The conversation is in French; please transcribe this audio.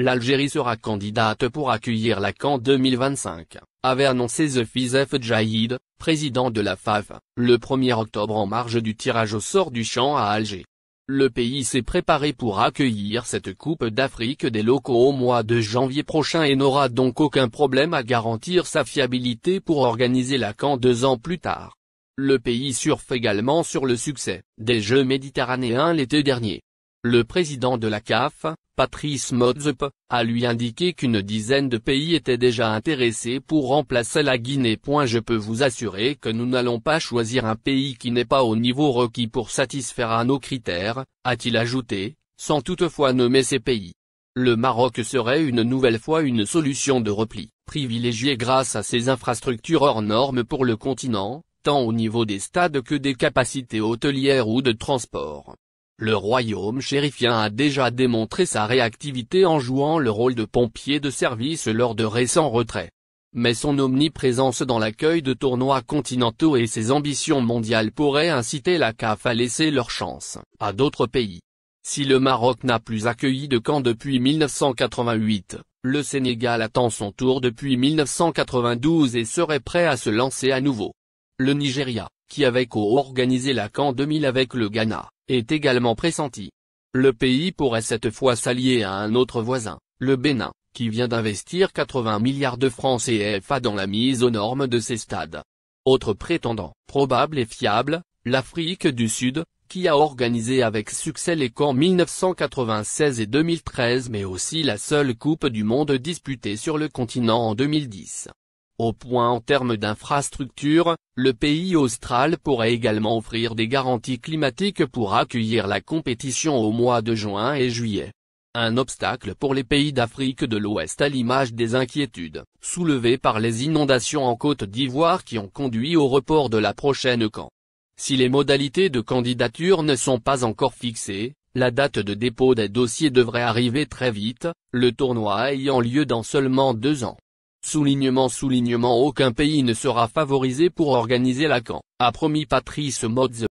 l'Algérie sera candidate pour accueillir la CAN 2025, avait annoncé Zefizef Jaïd, président de la FAF, le 1er octobre en marge du tirage au sort du champ à Alger. Le pays s'est préparé pour accueillir cette Coupe d'Afrique des locaux au mois de janvier prochain et n'aura donc aucun problème à garantir sa fiabilité pour organiser l'ACAN deux ans plus tard. Le pays surfe également sur le succès des Jeux méditerranéens l'été dernier. Le président de la CAF, Patrice Mozup, a lui indiqué qu'une dizaine de pays étaient déjà intéressés pour remplacer la Guinée. Je peux vous assurer que nous n'allons pas choisir un pays qui n'est pas au niveau requis pour satisfaire à nos critères, a-t-il ajouté, sans toutefois nommer ces pays. Le Maroc serait une nouvelle fois une solution de repli, privilégiée grâce à ses infrastructures hors normes pour le continent, tant au niveau des stades que des capacités hôtelières ou de transport. Le royaume chérifien a déjà démontré sa réactivité en jouant le rôle de pompier de service lors de récents retraits. Mais son omniprésence dans l'accueil de tournois continentaux et ses ambitions mondiales pourraient inciter la CAF à laisser leur chance à d'autres pays. Si le Maroc n'a plus accueilli de camp depuis 1988, le Sénégal attend son tour depuis 1992 et serait prêt à se lancer à nouveau. Le Nigeria qui avait co-organisé la CAN 2000 avec le Ghana, est également pressenti. Le pays pourrait cette fois s'allier à un autre voisin, le Bénin, qui vient d'investir 80 milliards de francs CFA dans la mise aux normes de ses stades. Autre prétendant, probable et fiable, l'Afrique du Sud, qui a organisé avec succès les camps 1996 et 2013 mais aussi la seule Coupe du Monde disputée sur le continent en 2010. Au point en termes d'infrastructures, le pays austral pourrait également offrir des garanties climatiques pour accueillir la compétition au mois de juin et juillet. Un obstacle pour les pays d'Afrique de l'Ouest à l'image des inquiétudes, soulevées par les inondations en Côte d'Ivoire qui ont conduit au report de la prochaine camp. Si les modalités de candidature ne sont pas encore fixées, la date de dépôt des dossiers devrait arriver très vite, le tournoi ayant lieu dans seulement deux ans. Soulignement Soulignement Aucun pays ne sera favorisé pour organiser la CAN, a promis Patrice Motze.